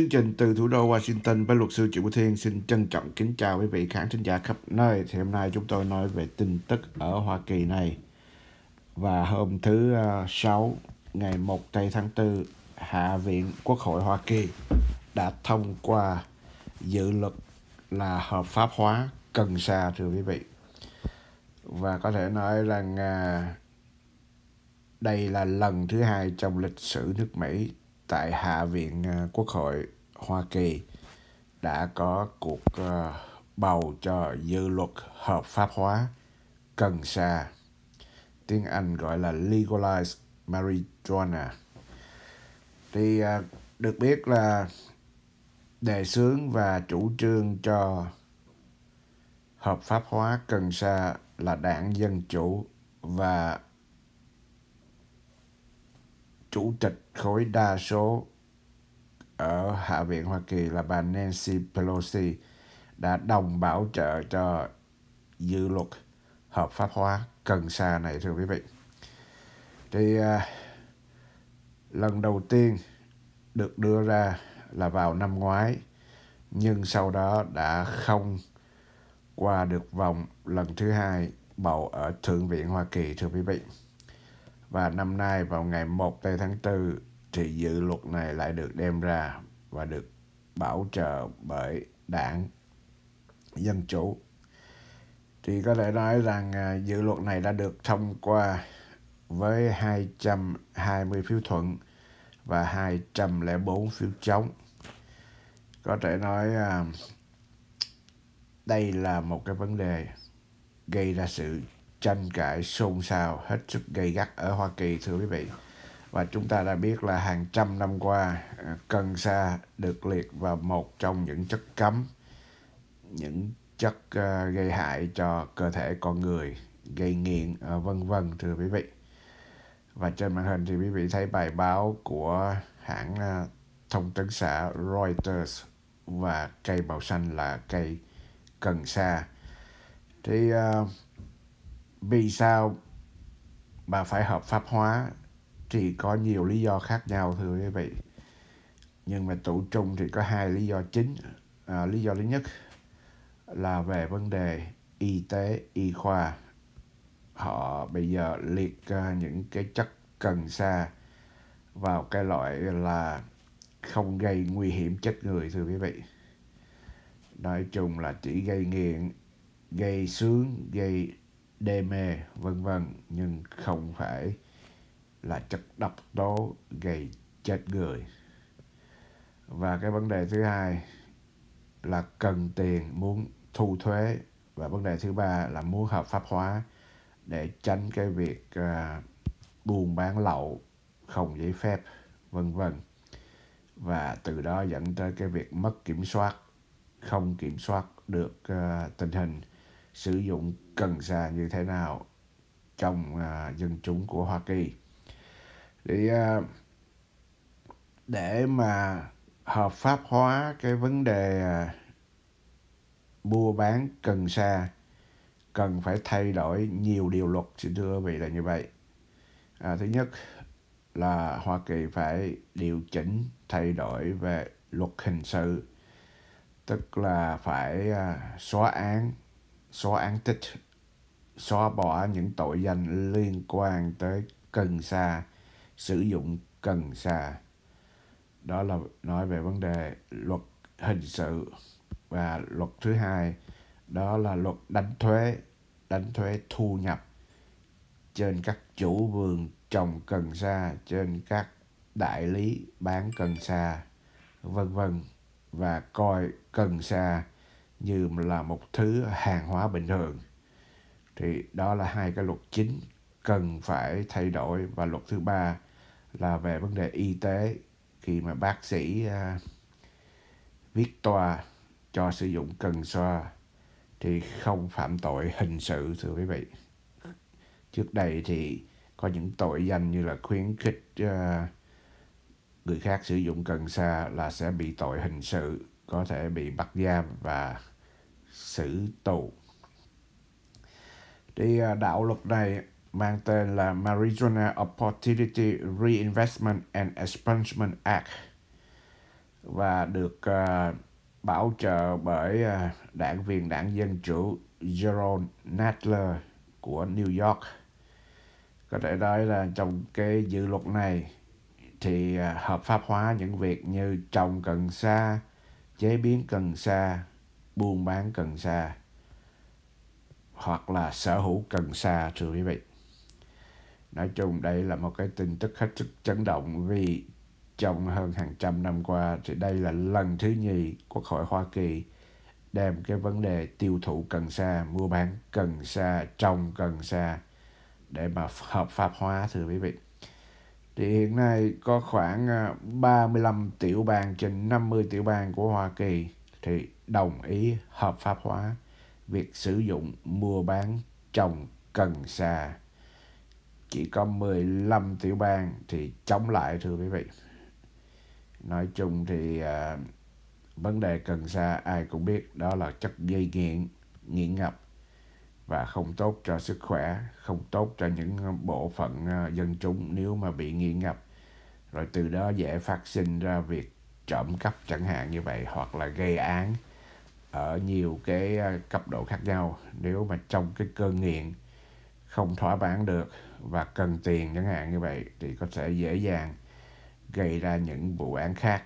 chương trình từ thủ đô Washington với luật sư Triệu Thiên xin trân trọng kính chào quý vị khán thính giả khắp nơi. Thì hôm nay chúng tôi nói về tin tức ở Hoa Kỳ này. Và hôm thứ ờ, sáu ngày 1 tây tháng 4, Hạ viện Quốc hội Hoa Kỳ đã thông qua dự luật là hợp pháp hóa cần sa thưa quý vị. Và có thể nói rằng ờ, đây là lần thứ hai trong lịch sử nước Mỹ tại Hạ viện ờ, Quốc hội Hoa Kỳ đã có cuộc ờ, bầu cho dự luật hợp pháp hóa cần sa tiếng Anh gọi là legalized marijuana thì ờ, được biết là đề xướng và chủ trương cho hợp pháp hóa cần sa là đảng Dân Chủ và chủ tịch khối đa số ở Hạ viện Hoa Kỳ là bà Nancy Pelosi đã đồng bảo trợ cho dự luật hợp pháp hóa cần sa này thưa quý vị. Thì à, lần đầu tiên được đưa ra là vào năm ngoái nhưng sau đó đã không qua được vòng lần thứ hai bầu ở Thượng viện Hoa Kỳ thưa quý vị. Và năm nay vào ngày 1 tây tháng 4 thì dự luật này lại được đem ra và được bảo trợ bởi đảng Dân Chủ. Thì có thể nói rằng à, dự luật này đã được thông qua với 220 phiếu thuận và 204 phiếu chống. Có thể nói à, đây là một cái vấn đề gây ra sự tranh cãi xôn xao hết sức gây gắt ở Hoa Kỳ thưa quý vị. Và chúng ta đã biết là hàng trăm năm qua à, cần sa được liệt vào một trong những chất cấm, những chất à, gây hại cho cơ thể con người, gây nghiện à, vân vân thưa quý vị. Và trên màn hình thì quý vị thấy bài báo của hãng thông tấn xã Reuters và cây màu xanh là cây cần sa. Thì uh, vì sao mà phải hợp pháp hóa thì có nhiều lý do khác nhau thưa quý vị nhưng mà tụ trung thì có hai lý do chính à, lý do thứ nhất là về vấn đề y tế y khoa họ bây giờ liệt những cái chất cần sa vào cái loại là không gây nguy hiểm chết người thưa quý vị nói chung là chỉ gây nghiện gây sướng gây đê mê vân vân nhưng không phải là chất độc tố gây chết người và cái vấn đề thứ hai là cần tiền muốn thu thuế và vấn đề thứ ba là muốn hợp pháp hóa để tránh cái việc uh, buôn bán lậu không giấy phép vân vân và từ đó dẫn tới cái việc mất kiểm soát không kiểm soát được uh, tình hình sử dụng cần sa như thế nào trong à, dân chúng của Hoa Kỳ để à, để mà hợp pháp hóa cái vấn đề à, mua bán cần sa cần phải thay đổi nhiều điều luật xin thưa vị là như vậy à, thứ nhất là Hoa Kỳ phải điều chỉnh thay đổi về luật hình sự tức là phải à, xóa án xóa án tích, xóa bỏ những tội danh liên quan tới cần sa, sử dụng cần sa. Đó là nói về vấn đề luật hình sự và luật thứ hai đó là luật đánh thuế, đánh thuế thu nhập trên các chủ vườn trồng cần sa, trên các đại lý bán cần sa, vân vân và coi cần sa như là một thứ hàng hóa bình thường thì đó là hai cái luật chính cần phải thay đổi và luật thứ ba là về vấn đề y tế khi mà bác sĩ à, viết toa cho sử dụng cần xoa thì không phạm tội hình sự thưa quý vị trước đây thì có những tội danh như là khuyến khích à, người khác sử dụng cần sa là sẽ bị tội hình sự có thể bị bắt giam và xử tù. Thì à, đạo luật này mang tên là Marijuana Opportunity Reinvestment and Expungement Act và được uh, bảo trợ bởi uh, đảng viên đảng Dân Chủ Jerome Nadler của New York. Có thể nói là trong cái dự luật này thì uh, hợp pháp hóa những việc như trồng cần sa, chế biến cần sa, buôn bán cần sa hoặc là sở hữu cần sa thưa quý vị nói chung đây là một cái tin tức hết sức chấn động vì trong hơn hàng trăm năm qua thì đây là lần thứ nhì quốc hội hoa kỳ đem cái vấn đề tiêu thụ cần sa mua bán cần sa trồng cần sa để mà hợp pháp hóa thưa quý vị thì hiện nay có khoảng 35 ờ, tiểu bang trên 50 tiểu bang của Hoa Kỳ thì đồng ý hợp pháp hóa việc sử dụng mua bán trồng cần sa. Chỉ có 15 tiểu bang thì chống lại thưa quý vị. Nói chung thì à, vấn đề cần sa ai cũng biết đó là chất gây nghiện, nghiện ngập và không tốt cho sức khỏe, không tốt cho những bộ phận à, dân chúng nếu mà bị nghiện ngập. Rồi từ đó dễ phát sinh ra việc trộm cắp chẳng hạn như vậy hoặc là gây án ở nhiều cái cấp độ khác nhau nếu mà trong cái cơn nghiện không thỏa mãn được và cần tiền chẳng hạn như vậy thì có thể dễ dàng gây ra những vụ án khác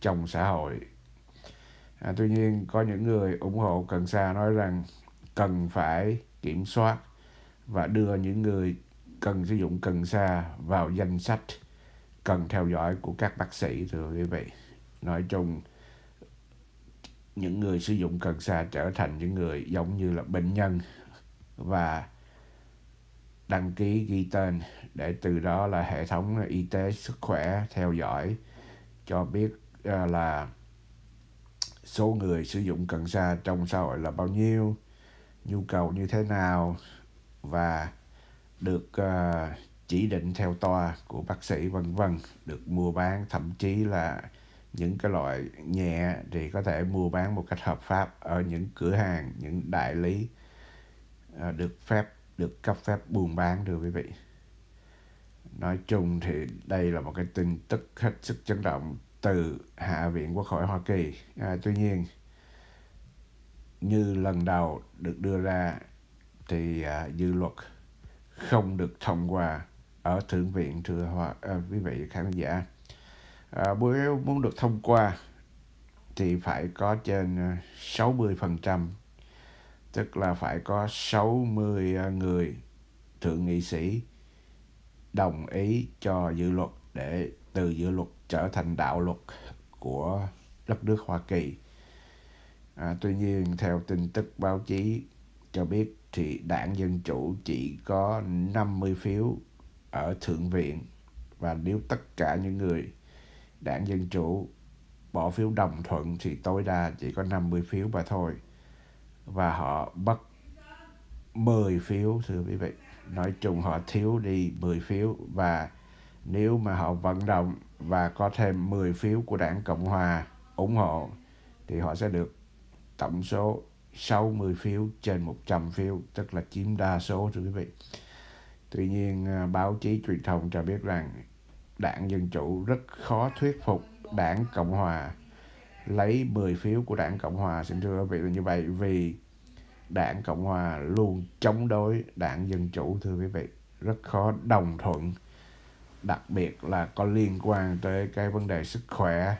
trong xã hội à, tuy nhiên có những người ủng hộ cần sa nói rằng cần phải kiểm soát và đưa những người cần sử dụng cần sa vào danh sách cần theo dõi của các bác sĩ thưa quý vị nói chung những người sử dụng cần sa trở thành những người giống như là bệnh nhân và đăng ký ghi tên để từ đó là hệ thống y tế sức khỏe theo dõi cho biết à, là số người sử dụng cần sa trong xã hội là bao nhiêu nhu cầu như thế nào và được à, chỉ định theo toa của bác sĩ vân vân được mua bán thậm chí là những cái loại nhẹ thì có thể mua bán một cách hợp pháp ở những cửa hàng những đại lý ờ, được phép được cấp phép buôn bán thưa quý vị nói chung thì đây là một cái tin tức hết sức chấn động từ hạ viện quốc hội hoa kỳ à, tuy nhiên như lần đầu được đưa ra thì à, dự luật không được thông qua ở thượng viện thưa hoa à, quý vị khán giả à, muốn muốn được thông qua thì phải có trên 60%, ờ, tức là phải có 60 ờ, người thượng nghị sĩ đồng ý cho dự luật để từ dự luật trở thành đạo luật của đất nước Hoa Kỳ. À, tuy nhiên, theo tin tức báo chí cho biết thì đảng Dân Chủ chỉ có 50 phiếu ở Thượng viện và nếu tất cả những người đảng Dân Chủ bỏ phiếu đồng thuận thì tối đa chỉ có 50 phiếu mà thôi. Và họ bắt 10 phiếu thưa quý vị. Nói chung họ thiếu đi 10 phiếu và nếu mà họ vận động và có thêm 10 phiếu của đảng Cộng Hòa ủng hộ thì họ sẽ được tổng số 60 phiếu trên 100 phiếu, tức là chiếm đa số thưa quý vị. Tuy nhiên, à, báo chí truyền thông cho biết rằng đảng Dân Chủ rất khó thuyết phục đảng Cộng Hòa lấy 10 phiếu của đảng Cộng Hòa xin thưa quý vị là như vậy vì đảng Cộng Hòa luôn chống đối đảng Dân Chủ thưa quý vị rất khó đồng thuận đặc biệt là có liên quan tới cái vấn đề sức khỏe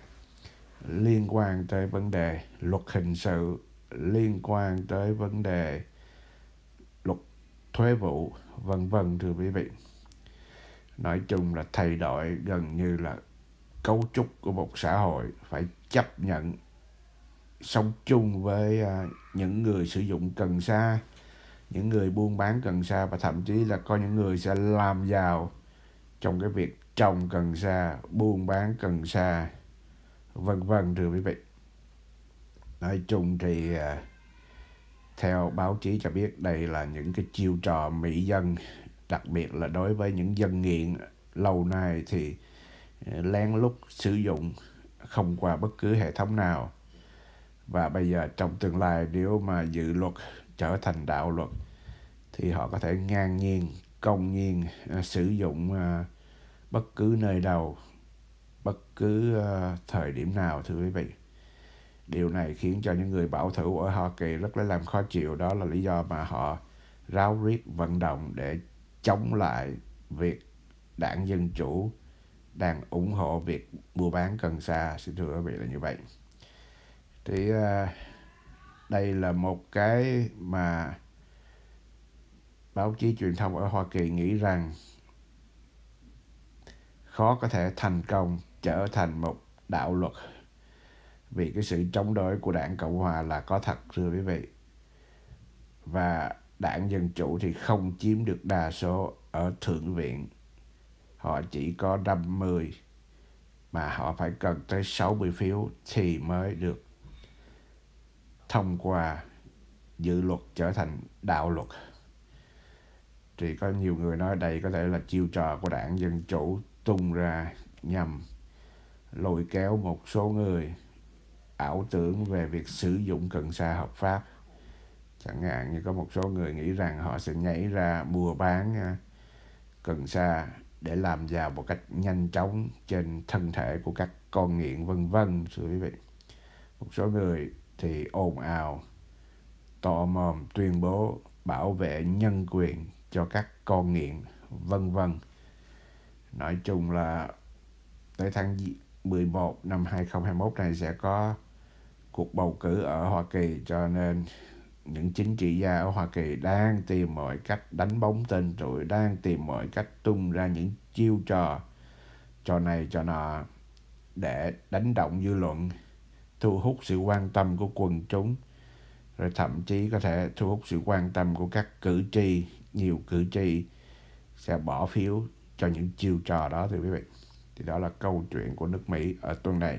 liên quan tới vấn đề luật hình sự liên quan tới vấn đề luật thuế vụ vân vân thưa quý vị nói chung là thay đổi gần như là cấu trúc của một xã hội phải chấp nhận sống chung với à, những người sử dụng cần sa những người buôn bán cần sa và thậm chí là có những người sẽ làm giàu trong cái việc trồng cần sa buôn bán cần sa vân vân thưa quý vị nói chung thì à, theo báo chí cho biết đây là những cái chiêu trò mỹ dân đặc biệt là đối với những dân nghiện lâu nay thì ờ, lén lút sử dụng không qua bất cứ hệ thống nào và bây giờ trong tương lai nếu mà dự luật trở thành đạo luật thì họ có thể ngang nhiên công nhiên ờ, sử dụng ờ, bất cứ nơi đâu bất cứ thời điểm nào thưa quý vị điều này khiến cho những người bảo thủ ở hoa kỳ rất là làm khó chịu đó là lý do mà họ ráo riết vận động để chống lại việc đảng Dân Chủ đang ủng hộ việc mua bán cần sa xin thưa quý vị là như vậy thì à, đây là một cái mà báo chí truyền thông ở Hoa Kỳ nghĩ rằng khó có thể thành công trở thành một đạo luật vì cái sự chống đối của đảng Cộng Hòa là có thật thưa quý vị và đảng Dân Chủ thì không chiếm được đa số ở Thượng viện. Họ chỉ có 50 mà họ phải cần tới 60 phiếu thì mới được thông qua dự luật trở thành đạo luật. Thì có nhiều người nói đây có thể là chiêu trò của đảng Dân Chủ tung ra nhằm lôi kéo một số người ảo tưởng về việc sử dụng cần sa hợp pháp chẳng hạn như có một số người nghĩ rằng họ sẽ nhảy ra mua bán à, cần sa để làm giàu một cách nhanh chóng trên thân thể của các con nghiện vân vân thưa quý vị một số người thì ồn ào tò mòm tuyên bố bảo vệ nhân quyền cho các con nghiện vân vân nói chung là tới tháng 11 năm 2021 này sẽ có cuộc bầu cử ở Hoa Kỳ cho nên những chính trị gia ở Hoa Kỳ đang tìm mọi cách đánh bóng tên tuổi, đang tìm mọi cách tung ra những chiêu trò trò này trò nọ để đánh động dư luận, thu hút sự quan tâm của quần chúng, rồi thậm chí có thể thu hút sự quan tâm của các cử tri, nhiều cử tri sẽ bỏ phiếu cho những chiêu trò đó thưa quý vị. Thì đó là câu chuyện của nước Mỹ ở tuần này.